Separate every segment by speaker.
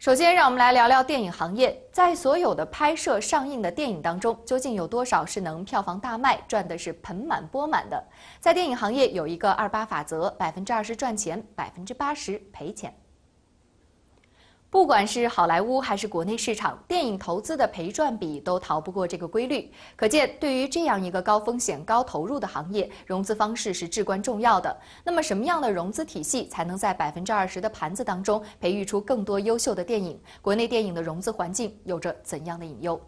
Speaker 1: 首先，让我们来聊聊电影行业。在所有的拍摄上映的电影当中，究竟有多少是能票房大卖、赚的是盆满钵满的？在电影行业有一个二八法则，百分之二十赚钱，百分之八十赔钱。不管是好莱坞还是国内市场，电影投资的赔赚比都逃不过这个规律。可见，对于这样一个高风险、高投入的行业，融资方式是至关重要的。那么，什么样的融资体系才能在百分之二十的盘子当中培育出更多优秀的电影？国内电影的融资环境有着怎样的隐忧？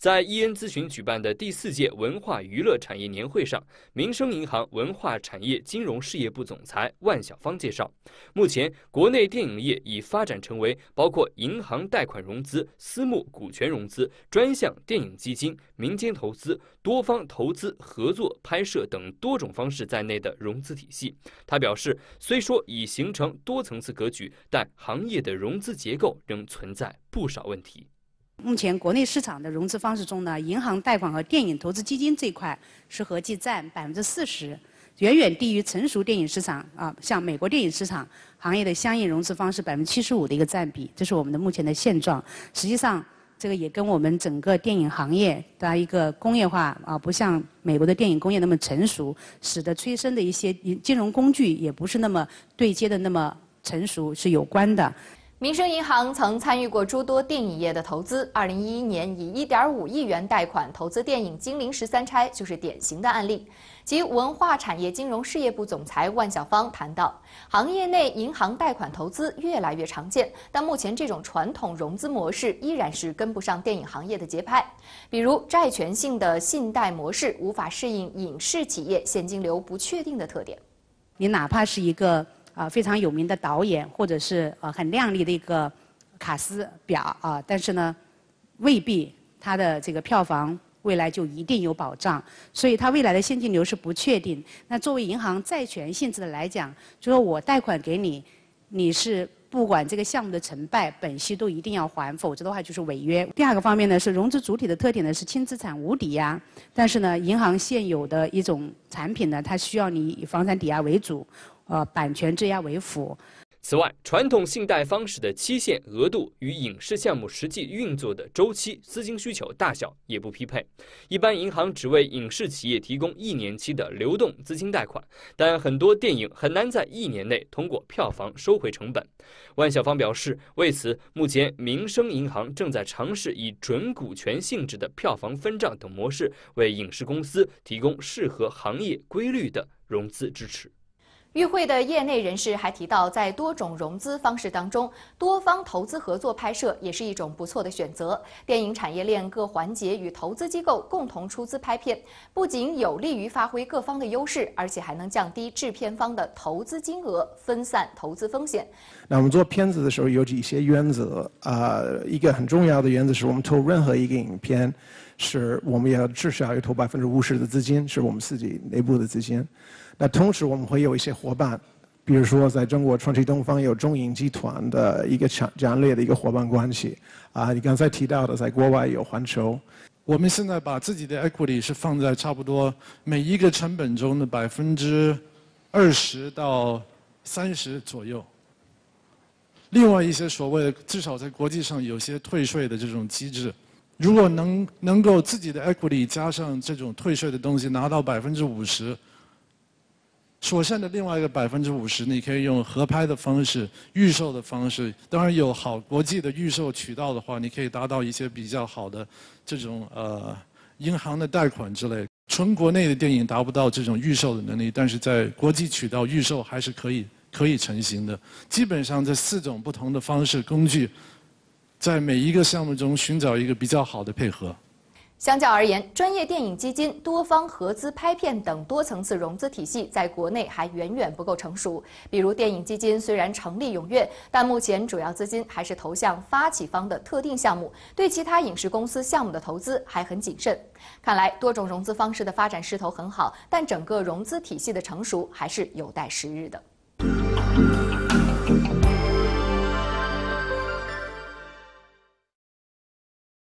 Speaker 2: 在伊恩咨询举办的第四届文化娱乐产业年会上，民生银行文化产业金融事业部总裁万晓芳介绍，目前国内电影业已发展成为包括银行贷款融资、私募股权融资、专项电影基金、民间投资、多方投资合作拍摄等多种方式在内的融资体系。他表示，虽说已形成多层次格局，但行业的融资结构仍存在不少问题。
Speaker 3: 目前国内市场的融资方式中呢，银行贷款和电影投资基金这块是合计占百分之四十，远远低于成熟电影市场啊，像美国电影市场行业的相应融资方式百分之七十五的一个占比，这是我们的目前的现状。实际上，这个也跟我们整个电影行业的一个工业化啊，不像美国的电影工业那么成熟，使得催生的一些金融工具也不是那么对接的那么成熟是有关的。
Speaker 1: 民生银行曾参与过诸多电影业的投资，二零一一年以一点五亿元贷款投资电影《金陵十三钗》就是典型的案例。其文化产业金融事业部总裁万小芳谈到，行业内银行贷款投资越来越常见，但目前这种传统融资模式依然是跟不上电影行业的节拍。比如，债权性的信贷模式无法适应影视企业现金流不确定的特点。
Speaker 3: 你哪怕是一个。啊，非常有名的导演，或者是啊很靓丽的一个卡司表啊，但是呢，未必他的这个票房未来就一定有保障，所以他未来的现金流是不确定。那作为银行债权性质的来讲，就说我贷款给你，你是不管这个项目的成败，本息都一定要还，否则的话就是违约。第二个方面呢，是融资主体的特点呢是轻资产无抵押，但是呢，银行现有的一种产品呢，它需要你以房产抵押为主。呃，版权质押为辅。
Speaker 2: 此外，传统信贷方式的期限、额度与影视项目实际运作的周期、资金需求大小也不匹配。一般银行只为影视企业提供一年期的流动资金贷款，但很多电影很难在一年内通过票房收回成本。万小芳表示，为此，目前民生银行正在尝试以准股权性质的票房分账等模式，为影视公司提供适合行业规律的融资支持。
Speaker 1: 与会的业内人士还提到，在多种融资方式当中，多方投资合作拍摄也是一种不错的选择。电影产业链各环节与投资机构共同出资拍片，不仅有利于发挥各方的优势，而且还能降低制片方的投资金额，分散投资风险。
Speaker 4: 那我们做片子的时候有几些原则啊，一个很重要的原则是我们投任何一个影片，是我们要至少要投百分之五十的资金，是我们自己内部的资金。那同时我们会有一些伙伴，比如说在中国，创新东方有中银集团的一个强强烈的一个伙伴关系。啊，你刚才提到的，在国外有环球。我们现在把自己的 equity 是放在差不多每一个成本中的百分之二十到三十左右。另外一些所谓的至少在国际上有些退税的这种机制，如果能能够自己的 equity 加上这种退税的东西拿到百分之五十。所剩的另外一个百分之五十，你可以用合拍的方式、预售的方式。当然有好国际的预售渠道的话，你可以达到一些比较好的这种呃银行的贷款之类。纯国内的电影达不到这种预售的能力，但是在国际渠道预售还是可以可以成型的。基本上这四种不同的方式工具，在每一个项目中寻找一个比较好的配合。
Speaker 1: 相较而言，专业电影基金、多方合资拍片等多层次融资体系在国内还远远不够成熟。比如，电影基金虽然成立踊跃，但目前主要资金还是投向发起方的特定项目，对其他影视公司项目的投资还很谨慎。看来，多种融资方式的发展势头很好，但整个融资体系的成熟还是有待时日的。